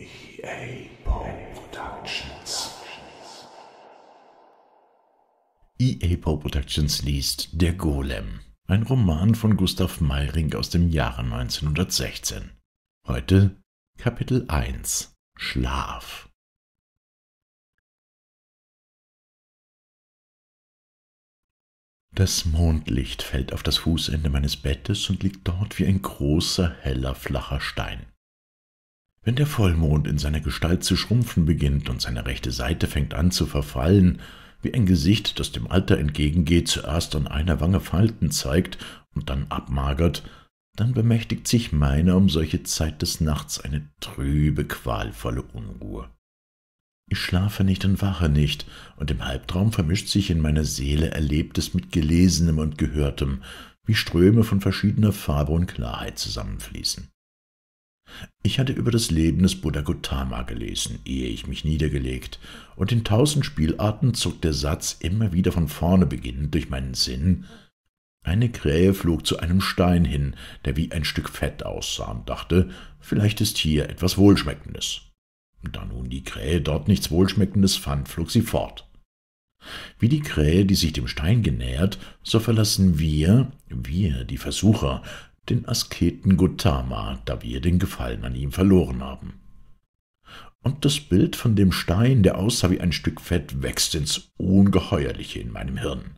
EA Productions. EA Productions liest Der Golem, ein Roman von Gustav Meiring aus dem Jahre 1916. Heute Kapitel 1 Schlaf. Das Mondlicht fällt auf das Fußende meines Bettes und liegt dort wie ein großer, heller, flacher Stein. Wenn der Vollmond in seiner Gestalt zu schrumpfen beginnt und seine rechte Seite fängt an zu verfallen, wie ein Gesicht, das dem Alter entgegengeht, zuerst an einer Wange Falten zeigt und dann abmagert, dann bemächtigt sich meiner um solche Zeit des Nachts eine trübe, qualvolle Unruhe. Ich schlafe nicht und wache nicht, und im Halbtraum vermischt sich in meiner Seele Erlebtes mit Gelesenem und Gehörtem, wie Ströme von verschiedener Farbe und Klarheit zusammenfließen. Ich hatte über das Leben des Buddha Gautama gelesen, ehe ich mich niedergelegt, und in tausend Spielarten zog der Satz immer wieder von vorne beginnend durch meinen Sinn. Eine Krähe flog zu einem Stein hin, der wie ein Stück Fett aussah, und dachte, vielleicht ist hier etwas Wohlschmeckendes. Da nun die Krähe dort nichts Wohlschmeckendes fand, flog sie fort. Wie die Krähe, die sich dem Stein genähert, so verlassen wir, wir, die Versucher, den Asketen Gotama, da wir den Gefallen an ihm verloren haben. Und das Bild von dem Stein, der aussah wie ein Stück Fett, wächst ins Ungeheuerliche in meinem Hirn.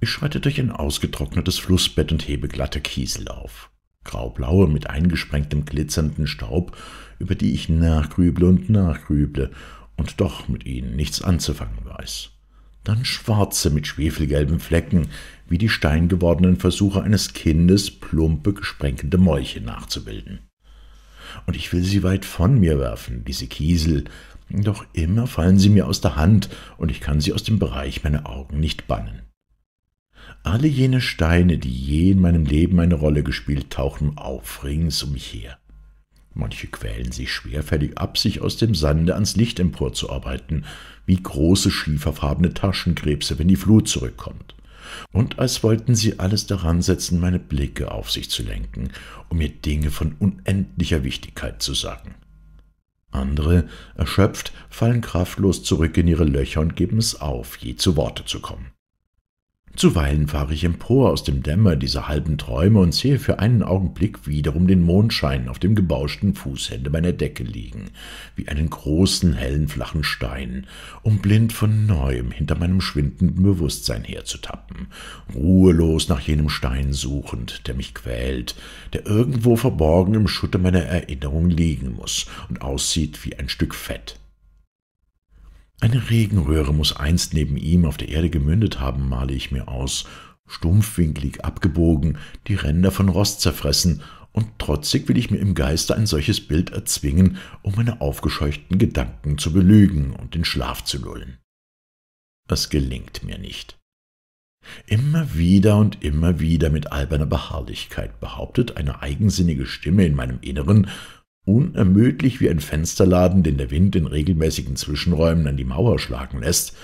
Ich schreite durch ein ausgetrocknetes Flussbett und hebe glatte Kiesel auf. Graublaue mit eingesprengtem glitzernden Staub, über die ich nachgrüble und nachgrüble und doch mit ihnen nichts anzufangen weiß dann schwarze mit schwefelgelben Flecken, wie die steingewordenen Versuche eines Kindes, plumpe, gesprenkende Molche nachzubilden. Und ich will sie weit von mir werfen, diese Kiesel, doch immer fallen sie mir aus der Hand, und ich kann sie aus dem Bereich meiner Augen nicht bannen. Alle jene Steine, die je in meinem Leben eine Rolle gespielt, tauchen auf rings um mich her. Manche quälen sich schwerfällig ab, sich aus dem Sande ans Licht emporzuarbeiten, wie große schieferfarbene Taschenkrebse, wenn die Flut zurückkommt. Und als wollten sie alles daran setzen, meine Blicke auf sich zu lenken, um mir Dinge von unendlicher Wichtigkeit zu sagen. Andere, erschöpft, fallen kraftlos zurück in ihre Löcher und geben es auf, je zu Worte zu kommen. Zuweilen fahre ich empor aus dem Dämmer dieser halben Träume und sehe für einen Augenblick wiederum den Mondschein auf dem gebauschten Fußende meiner Decke liegen, wie einen großen, hellen, flachen Stein, um blind von neuem hinter meinem schwindenden Bewusstsein herzutappen, ruhelos nach jenem Stein suchend, der mich quält, der irgendwo verborgen im Schutte meiner Erinnerung liegen muß und aussieht wie ein Stück Fett. Eine Regenröhre muss einst neben ihm auf der Erde gemündet haben, male ich mir aus, stumpfwinklig abgebogen, die Ränder von Rost zerfressen, und trotzig will ich mir im Geiste ein solches Bild erzwingen, um meine aufgescheuchten Gedanken zu belügen und in Schlaf zu lullen. Es gelingt mir nicht. Immer wieder und immer wieder mit alberner Beharrlichkeit behauptet eine eigensinnige Stimme in meinem Inneren, unermüdlich wie ein Fensterladen, den der Wind in regelmäßigen Zwischenräumen an die Mauer schlagen lässt,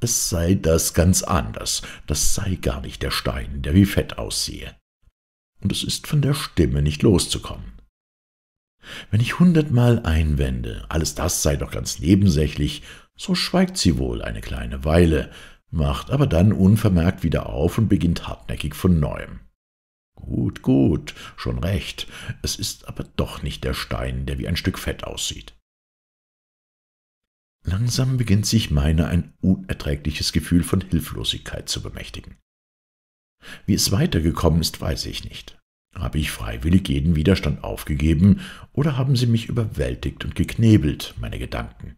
es sei das ganz anders, das sei gar nicht der Stein, der wie Fett aussehe. Und es ist von der Stimme nicht loszukommen. Wenn ich hundertmal einwende, alles das sei doch ganz nebensächlich, so schweigt sie wohl eine kleine Weile, macht aber dann unvermerkt wieder auf und beginnt hartnäckig von neuem. Gut, gut, schon recht, es ist aber doch nicht der Stein, der wie ein Stück Fett aussieht. Langsam beginnt sich meiner ein unerträgliches Gefühl von Hilflosigkeit zu bemächtigen. Wie es weitergekommen ist, weiß ich nicht. Habe ich freiwillig jeden Widerstand aufgegeben oder haben sie mich überwältigt und geknebelt, meine Gedanken?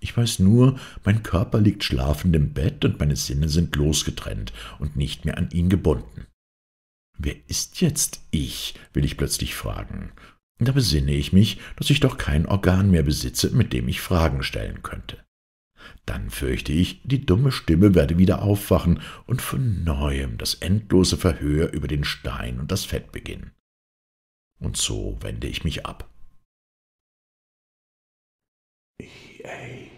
Ich weiß nur, mein Körper liegt schlafend im Bett und meine Sinne sind losgetrennt und nicht mehr an ihn gebunden. »Wer ist jetzt ich?« will ich plötzlich fragen. Da besinne ich mich, dass ich doch kein Organ mehr besitze, mit dem ich Fragen stellen könnte. Dann fürchte ich, die dumme Stimme werde wieder aufwachen und von neuem das endlose Verhör über den Stein und das Fett beginnen. Und so wende ich mich ab. Ich, ey.